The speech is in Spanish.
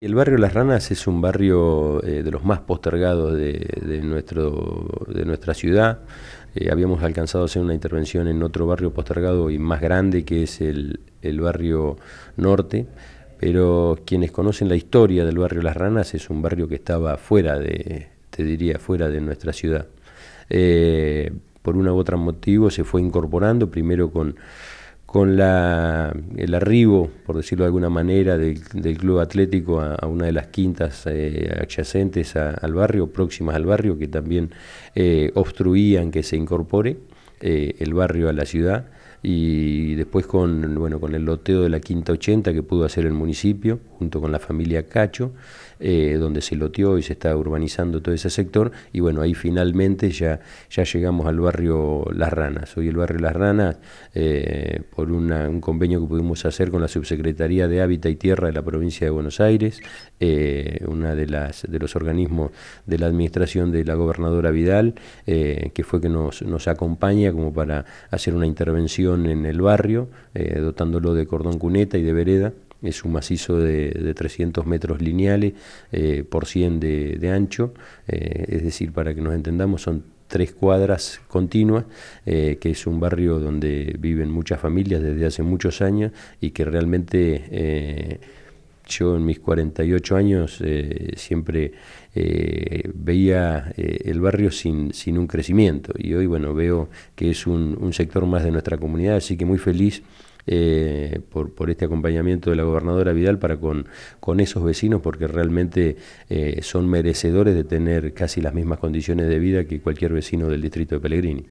El barrio Las Ranas es un barrio eh, de los más postergados de, nuestro, de nuestra ciudad. Eh, habíamos alcanzado a hacer una intervención en otro barrio postergado y más grande que es el, barrio norte pero quienes conocen la historia del barrio Las Ranas es un barrio que estaba fuera de, te diría, fuera de nuestra ciudad. Eh, por una u otra motivo se fue incorporando, primero con con el arribo, por decirlo de alguna manera, del, club atlético a, una de las quintas eh, adyacentes al barrio, próximas al barrio, que también eh, obstruían que se incorpore eh, el barrio a la ciudad y después con, bueno, con el loteo de la Quinta 80 que pudo hacer el municipio, junto con la familia Cacho, eh, donde se loteó y se está urbanizando todo ese sector, y bueno, ahí finalmente ya, ya llegamos al barrio Las Ranas. Hoy el barrio Las Ranas, eh, por un convenio que pudimos hacer con la Subsecretaría de Hábitat y Tierra de la provincia de Buenos Aires, uno eh, una de las de los organismos de la administración de la gobernadora Vidal, que fue que nos, nos acompaña como para hacer una intervención en el barrio, eh, dotándolo de cordón cuneta y de vereda. Es un macizo de, 300 metros lineales eh, por 100 de, ancho, eh, es decir, para que nos entendamos, son tres cuadras continuas, que es un barrio donde viven muchas familias desde hace muchos años y que realmente yo en mis 48 años eh, siempre eh, veía eh, el barrio sin, un crecimiento y hoy bueno veo que es un, sector más de nuestra comunidad, así que muy feliz por, este acompañamiento de la gobernadora Vidal para con, con esos vecinos, porque realmente son merecedores de tener casi las mismas condiciones de vida que cualquier vecino del distrito de Pellegrini.